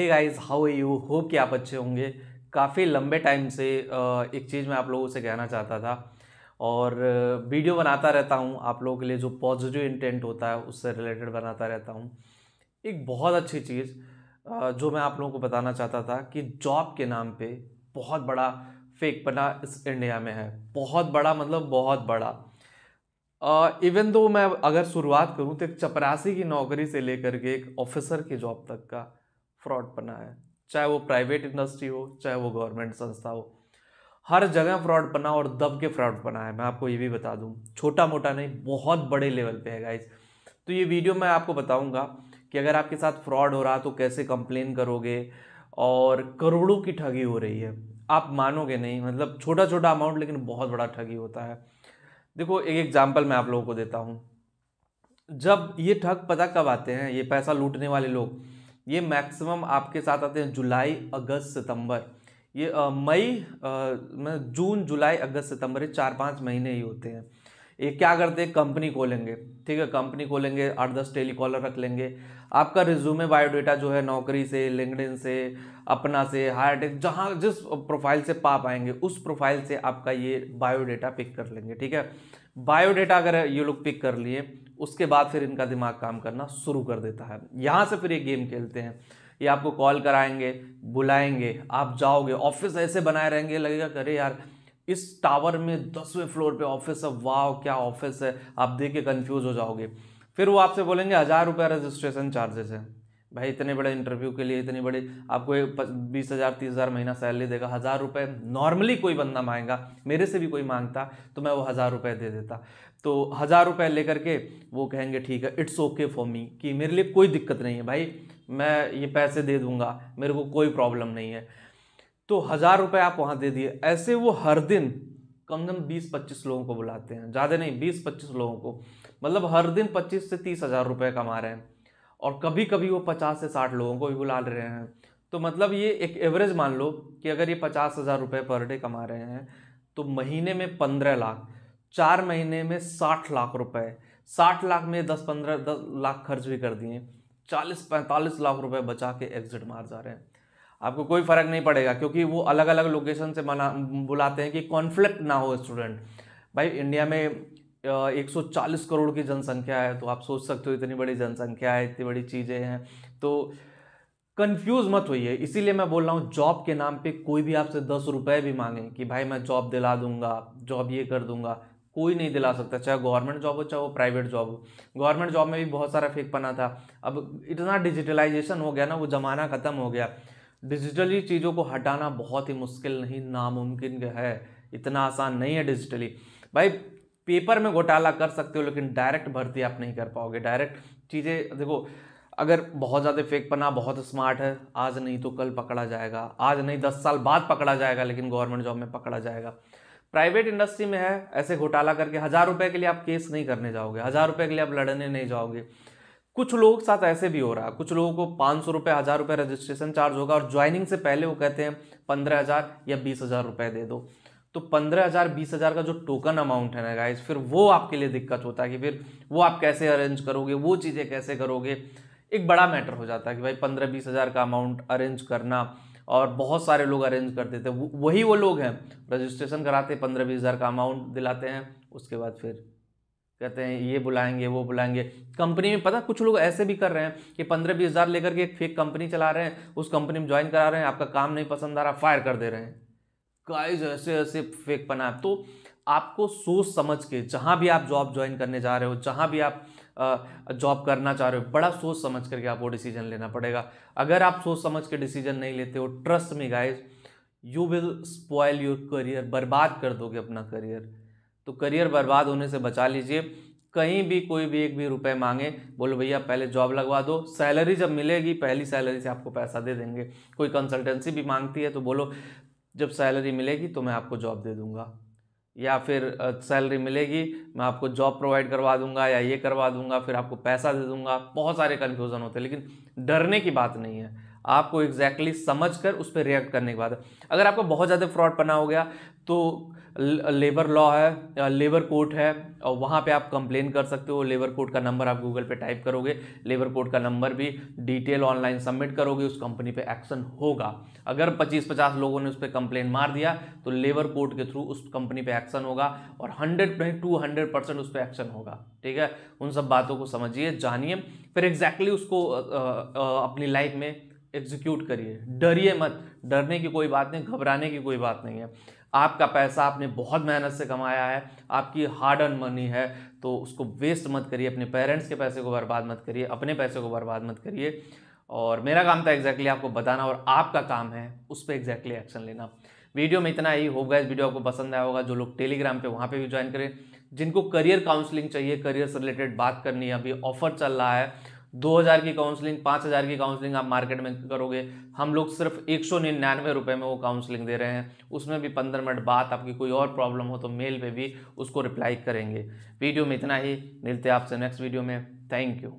hey guys how are you hope कि आप अच्छे होंगे काफ़ी लंबे टाइम से एक चीज़ मैं आप लोगों से कहना चाहता था और वीडियो बनाता रहता हूँ आप लोगों के लिए जो पॉजिटिव इंटेंट होता है उससे रिलेटेड बनाता रहता हूँ एक बहुत अच्छी चीज़ जो मैं आप लोगों को बताना चाहता था कि जॉब के नाम पे बहुत बड़ा फेक पना इस इंडिया में है बहुत बड़ा मतलब बहुत बड़ा इवन दो मैं अगर शुरुआत करूँ तो एक चपरासी की नौकरी से लेकर के एक ऑफिसर की जॉब तक का फ्रॉड बना है चाहे वो प्राइवेट इंडस्ट्री हो चाहे वो गवर्नमेंट संस्था हो हर जगह फ्रॉड बना और दब के फ्रॉड बना है मैं आपको ये भी बता दूँ छोटा मोटा नहीं बहुत बड़े लेवल पे है गाइज तो ये वीडियो मैं आपको बताऊँगा कि अगर आपके साथ फ्रॉड हो रहा तो कैसे कंप्लेन करोगे और करोड़ों की ठगी हो रही है आप मानोगे नहीं मतलब छोटा छोटा अमाउंट लेकिन बहुत बड़ा ठगी होता है देखो एक एग्जाम्पल मैं आप लोगों को देता हूँ जब ये ठग पता कब आते हैं ये पैसा लूटने वाले लोग ये मैक्सिमम आपके साथ आते हैं जुलाई अगस्त सितंबर ये मई में जून जुलाई अगस्त सितंबर ये चार पाँच महीने ही होते हैं ये क्या करते हैं कंपनी खोलेंगे ठीक है कंपनी खोलेंगे आठ दस टेलीकॉलर रख लेंगे आपका रिज्यूमे बायोडेटा जो है नौकरी से लिंकडिन से अपना से हायर टेक जहाँ जिस प्रोफाइल से पा पाएंगे उस प्रोफाइल से आपका ये बायोडेटा पिक कर लेंगे ठीक है बायोडेटा अगर ये लोग पिक कर लिए उसके बाद फिर इनका दिमाग काम करना शुरू कर देता है यहाँ से फिर ये गेम खेलते हैं ये आपको कॉल कराएंगे बुलाएंगे आप जाओगे ऑफिस ऐसे बनाए रहेंगे लगेगा करे यार इस टावर में दसवें फ्लोर पे ऑफिस है वाह क्या ऑफिस है आप देख के कन्फ्यूज़ हो जाओगे फिर वो आपसे बोलेंगे हज़ार रुपये रजिस्ट्रेशन चार्जेस है भाई इतने बड़े इंटरव्यू के लिए इतने बड़े आपको बीस हज़ार तीस हज़ार महीना सैलरी देगा हज़ार रुपये नॉर्मली कोई बंदा मांगेगा मेरे से भी कोई मांगता तो मैं वो हज़ार रुपये दे देता तो हज़ार रुपये लेकर के वो कहेंगे ठीक है इट्स ओके फॉर मी कि मेरे लिए कोई दिक्कत नहीं है भाई मैं ये पैसे दे दूँगा मेरे को कोई प्रॉब्लम नहीं है तो हज़ार रुपये आप वहाँ दे दिए ऐसे वो हर दिन कम से कम बीस पच्चीस लोगों को बुलाते हैं ज़्यादा नहीं बीस पच्चीस लोगों को मतलब हर दिन पच्चीस से तीस हज़ार रुपये कमा रहे हैं और कभी कभी वो पचास से साठ लोगों को भी बुला रहे हैं तो मतलब ये एक एवरेज मान लो कि अगर ये पचास हज़ार रुपये पर डे कमा रहे हैं तो महीने में पंद्रह लाख चार महीने में साठ लाख रुपए साठ लाख में दस पंद्रह दस लाख खर्च भी कर दिए चालीस पैंतालीस लाख रुपए बचा के एग्जिट मार जा रहे हैं आपको कोई फ़र्क नहीं पड़ेगा क्योंकि वो अलग अलग लोकेशन से मना बुलाते हैं कि कॉन्फ्लिक्ट ना हो स्टूडेंट भाई इंडिया में 140 करोड़ की जनसंख्या है तो आप सोच सकते हो इतनी बड़ी जनसंख्या है इतनी बड़ी चीज़ें हैं तो कंफ्यूज मत होइए इसीलिए मैं बोल रहा हूँ जॉब के नाम पे कोई भी आपसे दस रुपये भी मांगे कि भाई मैं जॉब दिला दूंगा जॉब ये कर दूंगा कोई नहीं दिला सकता चाहे गवर्नमेंट जॉब हो चाहे वो प्राइवेट जॉब हो गवर्नमेंट जॉब में भी बहुत सारा फेक पना था अब इतना डिजिटलाइजेशन हो गया ना वो ज़माना ख़त्म हो गया डिजिटली चीज़ों को हटाना बहुत ही मुश्किल नहीं नामुमकिन है इतना आसान नहीं है डिजिटली भाई पेपर में घोटाला कर सकते हो लेकिन डायरेक्ट भर्ती आप नहीं कर पाओगे डायरेक्ट चीज़ें देखो अगर बहुत ज़्यादा फेक पना बहुत स्मार्ट है आज नहीं तो कल पकड़ा जाएगा आज नहीं दस साल बाद पकड़ा जाएगा लेकिन गवर्नमेंट जॉब में पकड़ा जाएगा प्राइवेट इंडस्ट्री में है ऐसे घोटाला करके हज़ार रुपये के लिए आप केस नहीं करने जाओगे हज़ार रुपये के लिए आप लड़ने नहीं जाओगे कुछ लोगों के साथ ऐसे भी हो रहा है कुछ लोगों को पाँच सौ रुपये हज़ार रुपये रजिस्ट्रेशन चार्ज होगा और ज्वाइनिंग से पहले वो कहते हैं पंद्रह हज़ार या बीस हज़ार रुपये दे दो तो पंद्रह हज़ार बीस हज़ार का जो टोकन अमाउंट है ना गाइज फिर वो आपके लिए दिक्कत होता है कि फिर वो आप कैसे अरेंज करोगे वो चीज़ें कैसे करोगे एक बड़ा मैटर हो जाता है कि भाई पंद्रह बीस हज़ार का अमाउंट अरेंज करना और बहुत सारे लोग अरेंज करते थे वही वो लोग हैं रजिस्ट्रेशन कराते पंद्रह बीस हज़ार का अमाउंट दिलाते हैं उसके बाद फिर कहते हैं ये बुलाएंगे वो बुलाएंगे कंपनी में पता कुछ लोग ऐसे भी कर रहे हैं कि पंद्रह बीस हज़ार लेकर के एक फेक कंपनी चला रहे हैं उस कंपनी में ज्वाइन करा रहे हैं आपका काम नहीं पसंद आ रहा फायर कर दे रहे हैं गाइस ऐसे ऐसे फेक बना तो आपको सोच समझ के जहाँ भी आप जॉब ज्वाइन करने जा रहे हो जहाँ भी आप जॉब करना चाह रहे हो बड़ा सोच समझ करके आपको डिसीजन लेना पड़ेगा अगर आप सोच समझ के डिसीजन नहीं लेते हो ट्रस्ट में guys you will spoil your career बर्बाद कर दोगे अपना करियर तो करियर बर्बाद होने से बचा लीजिए कहीं भी कोई भी एक भी रुपए मांगे बोलो भैया पहले जॉब लगवा दो सैलरी जब मिलेगी पहली सैलरी से आपको पैसा दे देंगे कोई कंसल्टेंसी भी मांगती है तो बोलो जब सैलरी मिलेगी तो मैं आपको जॉब दे दूँगा या फिर सैलरी मिलेगी मैं आपको जॉब प्रोवाइड करवा दूंगा या ये करवा दूंगा फिर आपको पैसा दे दूंगा बहुत सारे कन्फ्यूज़न होते हैं लेकिन डरने की बात नहीं है आपको एग्जैक्टली exactly समझ कर उस पर रिएक्ट करने के बाद अगर आपका बहुत ज़्यादा फ्रॉड बना हो गया तो लेबर लॉ है लेबर कोर्ट है और वहाँ पे आप कंप्लेन कर सकते हो लेबर कोर्ट का नंबर आप गूगल पे टाइप करोगे लेबर कोर्ट का नंबर भी डिटेल ऑनलाइन सबमिट करोगे उस कंपनी पे एक्शन होगा अगर 25-50 लोगों ने उस पर कंप्लेन मार दिया तो लेबर कोर्ट के थ्रू उस कंपनी पे एक्शन होगा और हंड्रेड में टू हंड्रेड परसेंट उस पर एक्शन होगा ठीक है उन सब बातों को समझिए जानिए फिर एग्जैक्टली exactly उसको अपनी लाइफ में एग्जीक्यूट करिए डरिए मत डरने की कोई बात नहीं घबराने की कोई बात नहीं है आपका पैसा आपने बहुत मेहनत से कमाया है आपकी हार्ड अर्न मनी है तो उसको वेस्ट मत करिए अपने पेरेंट्स के पैसे को बर्बाद मत करिए अपने पैसे को बर्बाद मत करिए और मेरा काम था एग्जैक्टली exactly आपको बताना और आपका काम है उस पर एग्जैक्टली एक्शन लेना वीडियो में इतना ही होगा इस वीडियो आपको पसंद आया होगा जो लोग टेलीग्राम पे वहाँ पे भी ज्वाइन करें जिनको करियर काउंसलिंग चाहिए करियर से रिलेटेड बात करनी है अभी ऑफर चल रहा है दो हज़ार की काउंसलिंग पाँच हज़ार की काउंसलिंग आप मार्केट में करोगे हम लोग सिर्फ एक सौ निन्यानवे रुपये में वो काउंसलिंग दे रहे हैं उसमें भी पंद्रह मिनट बाद आपकी कोई और प्रॉब्लम हो तो मेल पे भी उसको रिप्लाई करेंगे वीडियो में इतना ही मिलते हैं आपसे नेक्स्ट वीडियो में थैंक यू